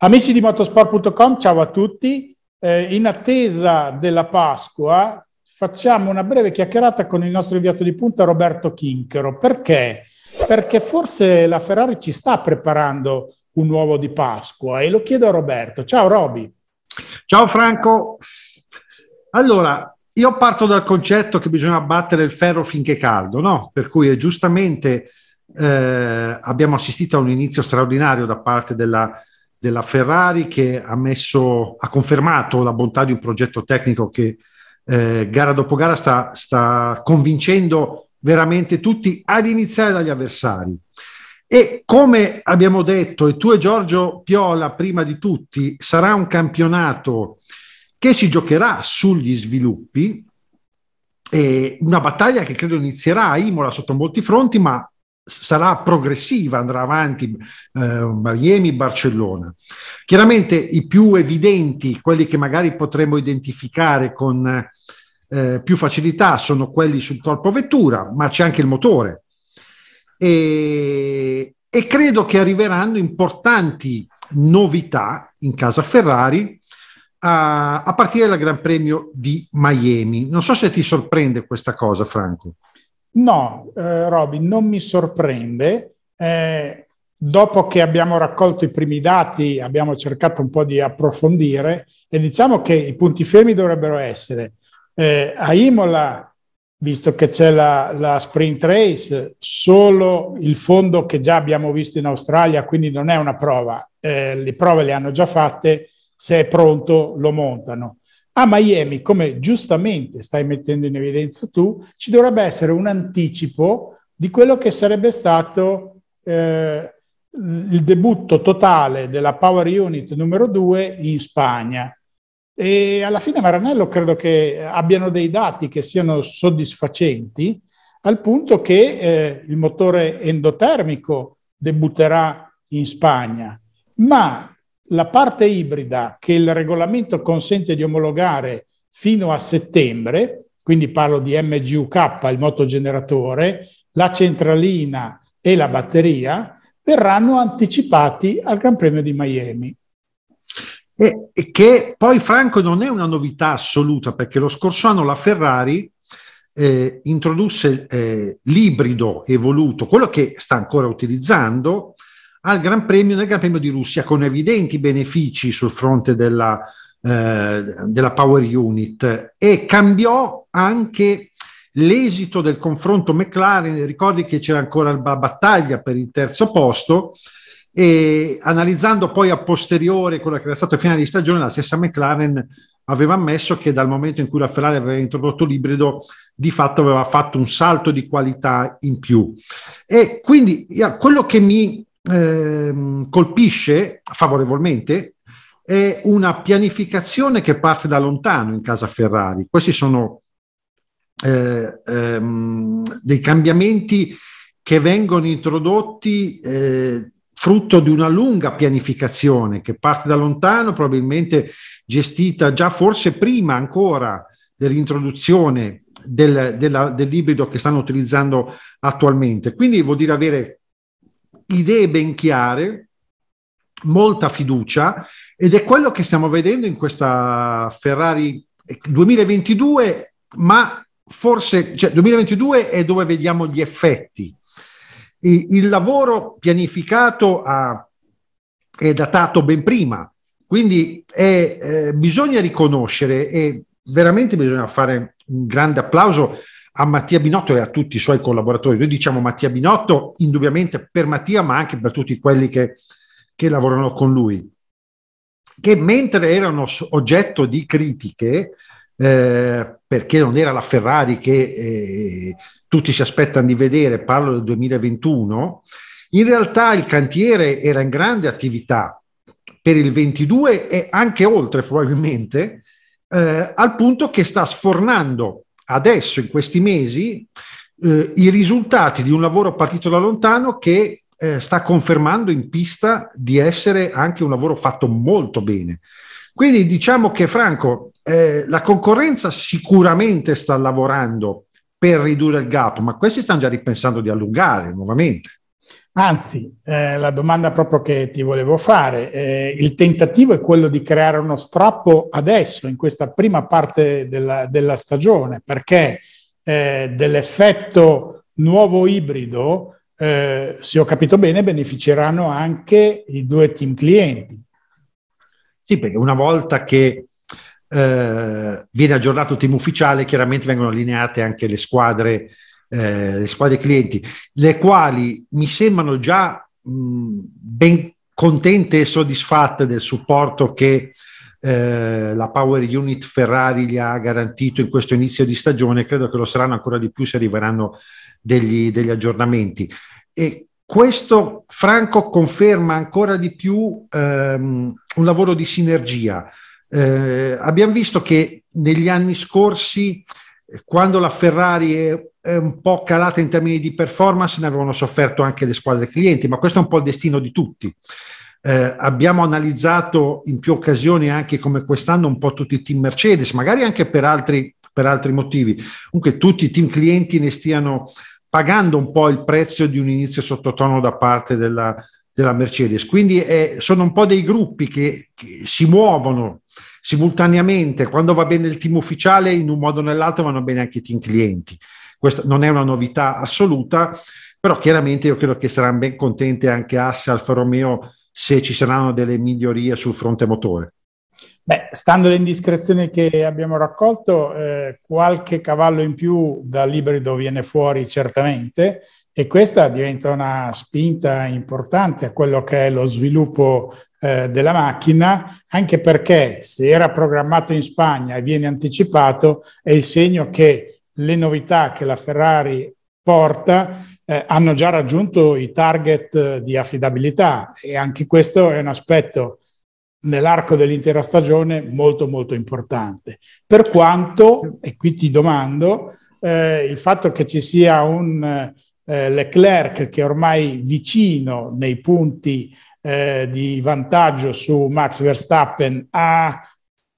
Amici di motorsport.com, ciao a tutti. Eh, in attesa della Pasqua facciamo una breve chiacchierata con il nostro inviato di punta Roberto Chinchero. Perché? Perché forse la Ferrari ci sta preparando un uovo di Pasqua e lo chiedo a Roberto. Ciao Roby. Ciao Franco. Allora, io parto dal concetto che bisogna battere il ferro finché è caldo, no? Per cui è giustamente eh, abbiamo assistito a un inizio straordinario da parte della della Ferrari che ha, messo, ha confermato la bontà di un progetto tecnico che eh, gara dopo gara sta, sta convincendo veramente tutti, ad iniziare dagli avversari. E come abbiamo detto, e tu e Giorgio Piola prima di tutti, sarà un campionato che si giocherà sugli sviluppi, e una battaglia che credo inizierà a Imola sotto molti fronti, ma sarà progressiva, andrà avanti eh, Miami, Barcellona. Chiaramente i più evidenti, quelli che magari potremmo identificare con eh, più facilità, sono quelli sul corpo vettura, ma c'è anche il motore. E, e credo che arriveranno importanti novità in casa Ferrari a, a partire dal Gran Premio di Miami. Non so se ti sorprende questa cosa, Franco. No, eh, Robin, non mi sorprende. Eh, dopo che abbiamo raccolto i primi dati, abbiamo cercato un po' di approfondire e diciamo che i punti fermi dovrebbero essere eh, a Imola, visto che c'è la, la sprint race, solo il fondo che già abbiamo visto in Australia, quindi non è una prova, eh, le prove le hanno già fatte, se è pronto lo montano. A Miami, come giustamente stai mettendo in evidenza tu, ci dovrebbe essere un anticipo di quello che sarebbe stato eh, il debutto totale della Power Unit numero 2 in Spagna. E alla fine Maranello credo che abbiano dei dati che siano soddisfacenti, al punto che eh, il motore endotermico debutterà in Spagna. Ma la parte ibrida che il regolamento consente di omologare fino a settembre, quindi parlo di MGUK, il motogeneratore, la centralina e la batteria, verranno anticipati al Gran Premio di Miami. E, che poi Franco non è una novità assoluta perché lo scorso anno la Ferrari eh, introdusse eh, l'ibrido evoluto, quello che sta ancora utilizzando, al Gran Premio, nel Gran Premio di Russia, con evidenti benefici sul fronte della, eh, della Power Unit e cambiò anche l'esito del confronto McLaren. Ricordi che c'era ancora la battaglia per il terzo posto e analizzando poi a posteriore quella che era stata la finale di stagione, la stessa McLaren aveva ammesso che dal momento in cui la Ferrari aveva introdotto l'ibrido, di fatto aveva fatto un salto di qualità in più. E quindi quello che mi Ehm, colpisce favorevolmente è una pianificazione che parte da lontano in casa Ferrari. Questi sono eh, ehm, dei cambiamenti che vengono introdotti eh, frutto di una lunga pianificazione che parte da lontano, probabilmente gestita già forse prima ancora dell'introduzione del, della, dell'ibrido che stanno utilizzando attualmente. Quindi vuol dire avere idee ben chiare, molta fiducia ed è quello che stiamo vedendo in questa Ferrari 2022, eh, ma forse cioè, 2022 è dove vediamo gli effetti. Il lavoro pianificato a, è datato ben prima, quindi è, eh, bisogna riconoscere e veramente bisogna fare un grande applauso a Mattia Binotto e a tutti i suoi collaboratori. Noi diciamo Mattia Binotto indubbiamente per Mattia, ma anche per tutti quelli che, che lavorano con lui, che mentre erano oggetto di critiche, eh, perché non era la Ferrari che eh, tutti si aspettano di vedere, parlo del 2021, in realtà il cantiere era in grande attività per il 22 e anche oltre probabilmente, eh, al punto che sta sfornando adesso, in questi mesi, eh, i risultati di un lavoro partito da lontano che eh, sta confermando in pista di essere anche un lavoro fatto molto bene. Quindi diciamo che Franco, eh, la concorrenza sicuramente sta lavorando per ridurre il gap, ma questi stanno già ripensando di allungare nuovamente. Anzi, eh, la domanda proprio che ti volevo fare, eh, il tentativo è quello di creare uno strappo adesso, in questa prima parte della, della stagione, perché eh, dell'effetto nuovo ibrido, eh, se ho capito bene, beneficeranno anche i due team clienti. Sì, perché una volta che eh, viene aggiornato il team ufficiale, chiaramente vengono allineate anche le squadre eh, le squadre clienti, le quali mi sembrano già mh, ben contente e soddisfatte del supporto che eh, la Power Unit Ferrari gli ha garantito in questo inizio di stagione, credo che lo saranno ancora di più se arriveranno degli, degli aggiornamenti. E questo, Franco, conferma ancora di più ehm, un lavoro di sinergia. Eh, abbiamo visto che negli anni scorsi quando la Ferrari è, è, un po' calata in termini di performance, ne avevano sofferto anche le squadre clienti, ma questo è un po' il destino di tutti. Eh, abbiamo analizzato in più occasioni, anche come quest'anno, un po' tutti i team Mercedes, magari anche per altri, per altri motivi. Comunque tutti i team clienti ne stiano pagando un po' il prezzo di un inizio sottotono da parte della, della Mercedes. Quindi è, eh, sono un po' dei gruppi che, che si muovono simultaneamente, quando va bene il team ufficiale, in un modo o nell'altro vanno bene anche i team clienti. Questa non è una novità assoluta, però chiaramente io credo che saranno ben contente anche Asse Alfa Romeo se ci saranno delle migliorie sul fronte motore. Beh, stando alle indiscrezioni che abbiamo raccolto, eh, qualche cavallo in più dall'ibrido viene fuori certamente e questa diventa una spinta importante a quello che è lo sviluppo eh, della macchina, anche perché se era programmato in Spagna e viene anticipato, è il segno che le novità che la Ferrari porta eh, hanno già raggiunto i target eh, di affidabilità e anche questo è un aspetto nell'arco dell'intera stagione molto molto importante. Per quanto, e qui ti domando, eh, il fatto che ci sia un eh, Leclerc che è ormai vicino nei punti eh, di vantaggio su Max Verstappen a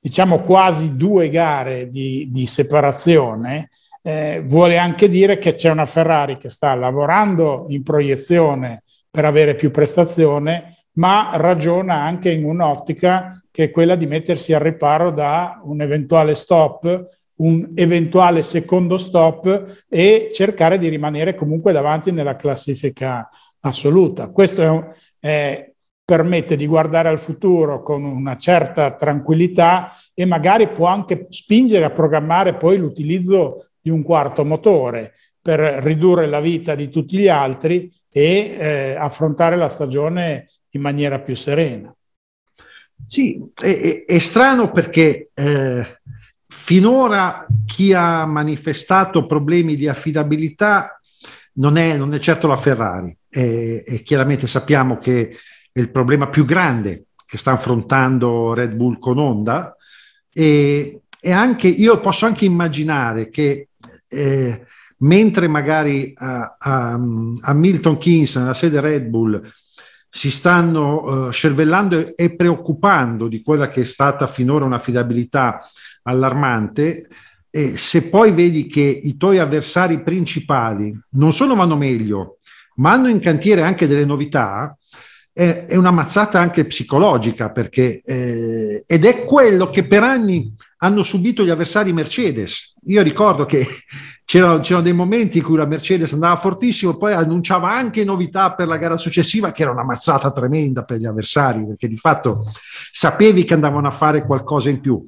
diciamo quasi due gare di, di separazione, eh, vuole anche dire che c'è una Ferrari che sta lavorando in proiezione per avere più prestazione, ma ragiona anche in un'ottica che è quella di mettersi al riparo da un eventuale stop, un eventuale secondo stop e cercare di rimanere comunque davanti nella classifica assoluta. Questo è, un, è permette di guardare al futuro con una certa tranquillità e magari può anche spingere a programmare poi l'utilizzo di un quarto motore per ridurre la vita di tutti gli altri e eh, affrontare la stagione in maniera più serena. Sì, è, è strano perché eh, finora chi ha manifestato problemi di affidabilità non è, non è certo la Ferrari eh, e chiaramente sappiamo che il problema più grande che sta affrontando Red Bull con Honda e, e anche io posso anche immaginare che eh, mentre magari a, a, a, Milton Keynes, nella sede Red Bull, si stanno uh, eh, cervellando e preoccupando di quella che è stata finora una fidabilità allarmante, e se poi vedi che i tuoi avversari principali non solo vanno meglio, ma hanno in cantiere anche delle novità, è, è una mazzata anche psicologica, perché, eh, ed è quello che per anni hanno subito gli avversari Mercedes. Io ricordo che c'erano, c'erano dei momenti in cui la Mercedes andava fortissimo, poi annunciava anche novità per la gara successiva, che era una mazzata tremenda per gli avversari, perché di fatto sapevi che andavano a fare qualcosa in più.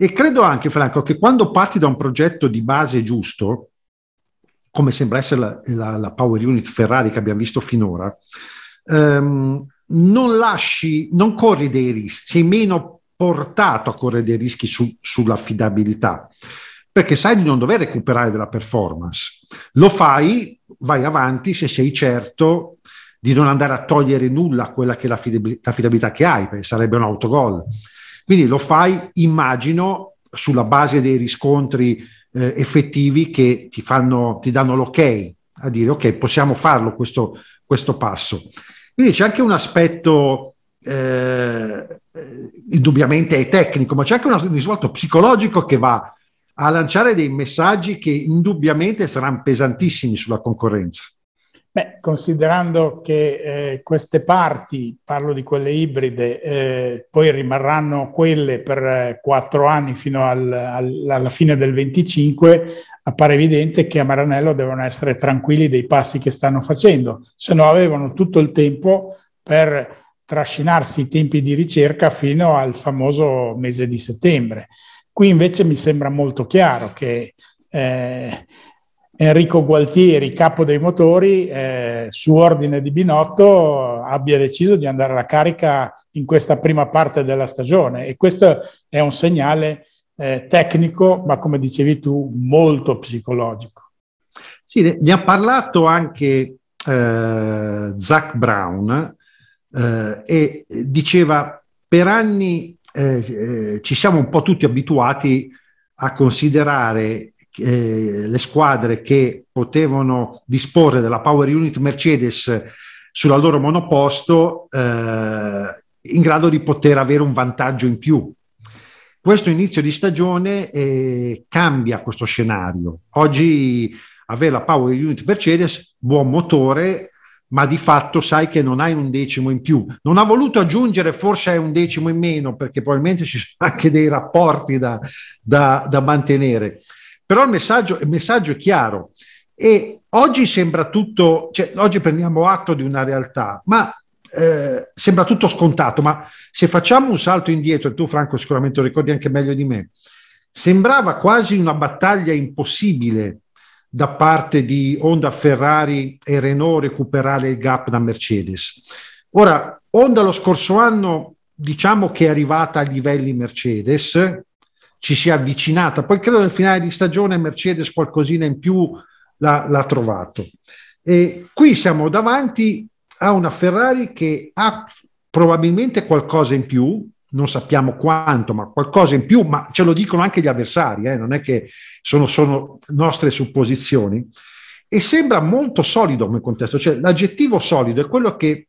E credo anche, Franco, che quando parti da un progetto di base giusto, come sembra essere la, la, la Power Unit Ferrari che abbiamo visto finora, ehm, non lasci, non corri dei rischi, sei meno portato a correre dei rischi su, sull'affidabilità, perché sai di non dover recuperare della performance. Lo fai, vai avanti se sei certo di non andare a togliere nulla a quella che è l'affidabilità che hai, perché sarebbe un autogol. Quindi lo fai, immagino, sulla base dei riscontri eh, effettivi che ti, fanno, ti danno l'ok a dire ok, possiamo farlo questo, questo passo. Quindi c'è anche un aspetto eh, indubbiamente tecnico, ma c'è anche un risvolto psicologico che va a lanciare dei messaggi che indubbiamente saranno pesantissimi sulla concorrenza. Beh, considerando che eh, queste parti, parlo di quelle ibride, eh, poi rimarranno quelle per eh, quattro eh, anni fino al, al, alla fine del 25, appare evidente che a Maranello devono essere tranquilli dei passi che stanno facendo, se no avevano tutto il tempo per trascinarsi i tempi di ricerca fino al famoso mese di settembre. Qui invece mi sembra molto chiaro che eh, Enrico Gualtieri, capo dei motori, eh, su ordine di Binotto abbia deciso di andare alla carica in questa prima parte della stagione e questo è un segnale eh, tecnico, ma come dicevi tu, molto psicologico. Sì, ne ha parlato anche eh, Zach Brown eh, e diceva per anni eh, eh, ci siamo un po' tutti abituati a considerare eh, le squadre che potevano disporre della Power Unit Mercedes sulla loro monoposto eh, in grado di poter avere un vantaggio in più. Questo inizio di stagione eh, cambia questo scenario. Oggi avere la Power Unit Mercedes, buon motore, ma di fatto sai che non hai un decimo in più. Non ha voluto aggiungere forse un decimo in meno, perché probabilmente ci sono anche dei rapporti da, da, da mantenere. Però il messaggio, il messaggio è chiaro e oggi sembra tutto, cioè, oggi prendiamo atto di una realtà, ma eh, sembra tutto scontato, ma se facciamo un salto indietro, e tu Franco sicuramente lo ricordi anche meglio di me, sembrava quasi una battaglia impossibile da parte di Honda, Ferrari e Renault recuperare il gap da Mercedes. Ora, Honda lo scorso anno diciamo che è arrivata a livelli Mercedes, ci si è avvicinata. Poi credo nel finale di stagione Mercedes qualcosina in più l'ha, l'ha trovato. E qui siamo davanti a una Ferrari che ha probabilmente qualcosa in più, non sappiamo quanto, ma qualcosa in più, ma ce lo dicono anche gli avversari, eh? non è che sono, sono, nostre supposizioni. E sembra molto solido come contesto, cioè l'aggettivo solido è quello che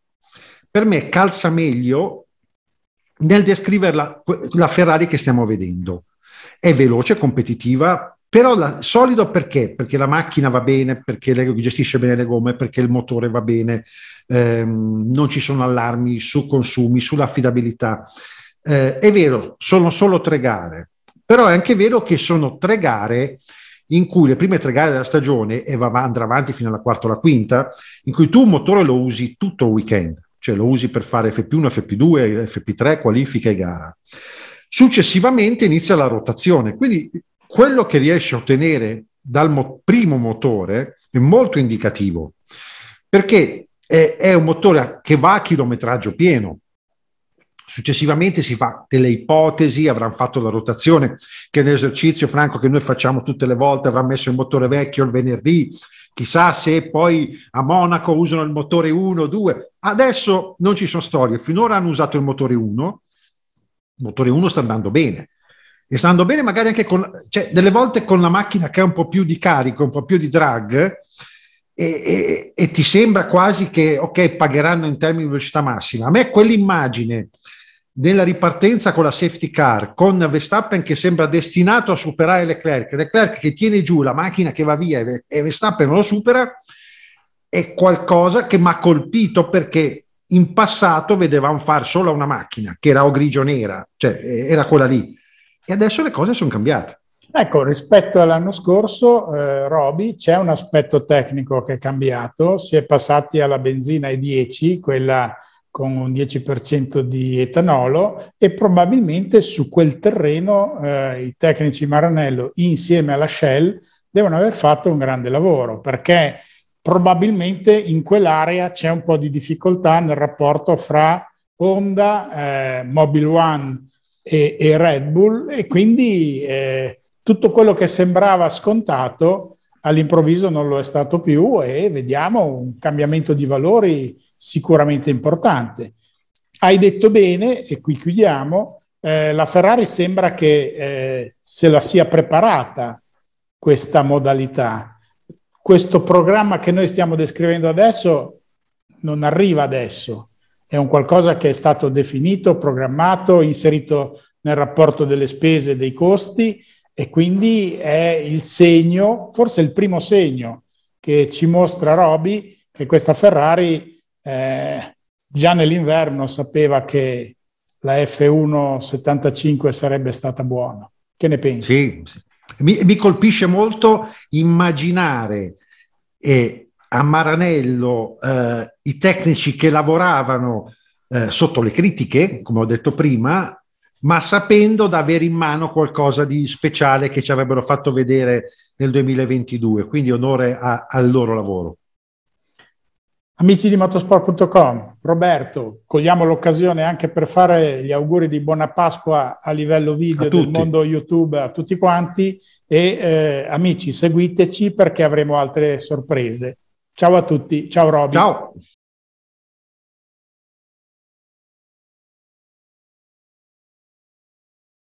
per me calza meglio nel descrivere la, la Ferrari che stiamo vedendo. È veloce, competitiva, però la, solido perché? Perché la macchina va bene, perché lei gestisce bene le gomme, perché il motore va bene, ehm, non ci sono allarmi su consumi, sull'affidabilità. Eh, è vero, sono solo tre gare, però è anche vero che sono tre gare in cui le prime tre gare della stagione, e va, andrà avanti fino alla quarta o alla quinta, in cui tu un motore lo usi tutto il weekend, cioè lo usi per fare FP1, FP2, FP3, qualifica e gara. Successivamente inizia la rotazione, quindi quello che riesce a ottenere dal mo- primo motore è molto indicativo, perché è, è un motore che va a chilometraggio pieno, Successivamente si fa delle ipotesi, avranno fatto la rotazione, che è l'esercizio franco che noi facciamo tutte le volte, avrà messo il motore vecchio il venerdì, chissà se poi a Monaco usano il motore 1 o 2. Adesso non ci sono storie, finora hanno usato il motore 1, motore 1 sta andando bene e sta andando bene magari anche con, cioè delle volte con la macchina che ha un po' più di carico, un po' più di drag e, e, e ti sembra quasi che, ok, pagheranno in termini di velocità massima. A me quell'immagine della ripartenza con la safety car, con Verstappen che sembra destinato a superare Leclerc, Leclerc che tiene giù la macchina che va via e Verstappen non lo supera, è qualcosa che mi ha colpito perché in passato vedevamo fare solo una macchina, che era o grigio nera, cioè era quella lì. E adesso le cose sono cambiate. Ecco, rispetto all'anno scorso, eh, Roby, c'è un aspetto tecnico che è cambiato, si è passati alla benzina E10, quella con un 10% di etanolo e probabilmente su quel terreno eh, i tecnici Maranello insieme alla Shell devono aver fatto un grande lavoro perché probabilmente in quell'area c'è un po' di difficoltà nel rapporto fra Honda, eh, Mobile One e, e, Red Bull e quindi eh, tutto quello che sembrava scontato all'improvviso non lo è stato più e vediamo un cambiamento di valori sicuramente importante. Hai detto bene, e qui chiudiamo, eh, la Ferrari sembra che eh, se la sia preparata questa modalità, questo programma che noi stiamo descrivendo adesso non arriva adesso, è un qualcosa che è stato definito, programmato, inserito nel rapporto delle spese e dei costi e quindi è il segno, forse il primo segno che ci mostra Roby che questa Ferrari eh, già nell'inverno sapeva che la F1 75 sarebbe stata buona. Che ne pensi? Sì, Sì, mi, mi colpisce molto immaginare eh, a Maranello eh, i tecnici che lavoravano eh, sotto le critiche, come ho detto prima, ma sapendo di avere in mano qualcosa di speciale che ci avrebbero fatto vedere nel 2022. Quindi onore a, al loro lavoro. Amici di motorsport.com, Roberto, cogliamo l'occasione anche per fare gli auguri di buona Pasqua a livello video a del mondo YouTube a tutti quanti e eh, amici seguiteci perché avremo altre sorprese. Ciao a tutti, ciao Roby. Ciao.